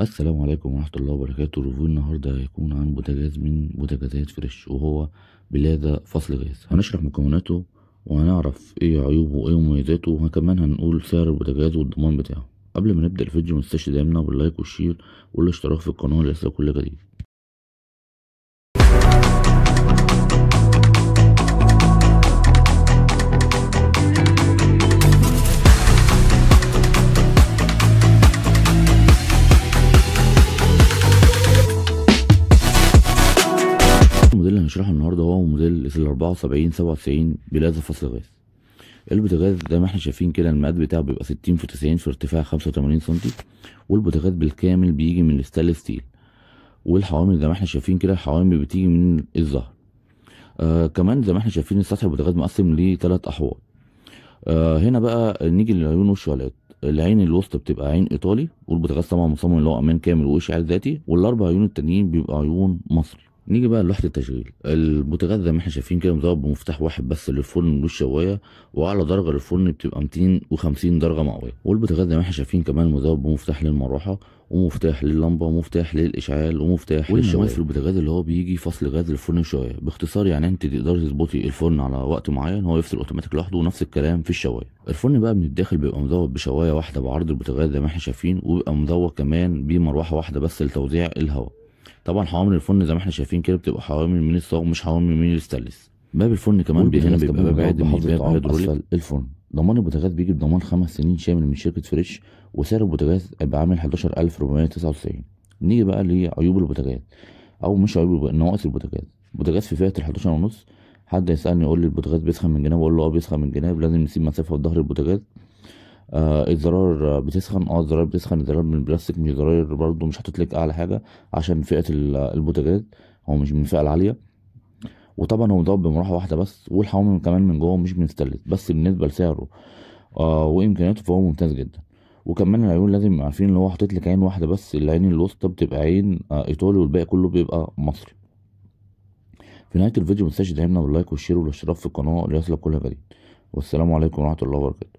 السلام عليكم ورحمة الله وبركاته الريفيو النهاردة هيكون عن بوتاجاز من بوتاجازات فريش وهو بلادة فصل غاز هنشرح مكوناته وهنعرف ايه عيوبه وايه مميزاته وكمان هنقول سعر البوتاجاز والضمان بتاعه قبل ما نبدأ الفيديو متنساش تدعمنا باللايك والشير والاشتراك في القناة لسه كل جديد الموديل اللي هنشرحه النهارده هو موديل ال 74 97 بلاذة فصل غاز البوتاجاز زي ما احنا شايفين كده المقاد بتاعه بيبقى 60 في 90 في ارتفاع 85 سم والبوتاجاز بالكامل بيجي من الستانلس ستيل والحوامل زي ما احنا شايفين كده الحوامل بتيجي من الظهر آه كمان زي ما احنا شايفين السطح البوتاجاز مقسم لثلاث احواض آه هنا بقى نيجي للعيون والشعلات العين الوسط بتبقى عين ايطالي والبوتاجاز طبعا مصمم اللي هو امان كامل واشعاع ذاتي والاربع عيون التانيين بيبقى عيون مصري نيجي بقى لوحه التشغيل البوتاجاز زي ما احنا شايفين كده مزود بمفتاح واحد بس للفرن ملوش شوايه واعلى درجه للفرن بتبقى 250 درجه مئويه والبوتاجاز زي ما احنا شايفين كمان مزود بمفتاح للمروحه ومفتاح لللمبه ومفتاح للاشعال ومفتاح للشوايه في البوتاجاز اللي هو بيجي فصل غاز للفرن شويه باختصار يعني انت تقدري تظبطي الفرن على وقت معين هو يفصل اوتوماتيك لوحده ونفس الكلام في الشوايه الفرن بقى من الداخل بيبقى مزود بشوايه واحده بعرض البوتاجاز زي ما احنا شايفين وبيبقى مزود كمان بمروحه واحده بس لتوزيع الهواء طبعا حوامل الفرن زي ما احنا شايفين كده بتبقى حوامل من الصاج مش حوامل من الستلس باب الفرن كمان هنا بيبقى بعيد من باب الهيدروليك الفرن ضمان البوتاجاز بيجي بضمان خمس سنين شامل من شركه فريش وسعر البوتاجاز هيبقى عامل 11499 نيجي بقى لعيوب البوتاجاز او مش عيوب نواقص البوتاجاز البوتاجاز في فئه ال 11 ونص حد يسالني يقول لي البوتاجاز بيسخن من جناب اقول له اه بيسخن من جناب لازم نسيب مسافه في ظهر البوتاجاز آه الزرار بتسخن اه الزرار بتسخن الزرار من البلاستيك مش زراير برضو مش هتطلق اعلى حاجه عشان فئه البوتاجاز هو مش من الفئه العاليه وطبعا هو مضاد بمراحل واحده بس والحوامل كمان من جوه مش من ستانلس بس بالنسبه لسعره آه وامكانياته فهو ممتاز جدا وكمان العيون لازم عارفين ان هو حاطط لك عين واحده بس العين الوسطى بتبقى عين آه، ايطالي والباقي كله بيبقى مصري في نهايه الفيديو متنساش تدعمنا باللايك والشير والاشتراك في القناه ليصلك كل جديد والسلام عليكم ورحمه الله وبركاته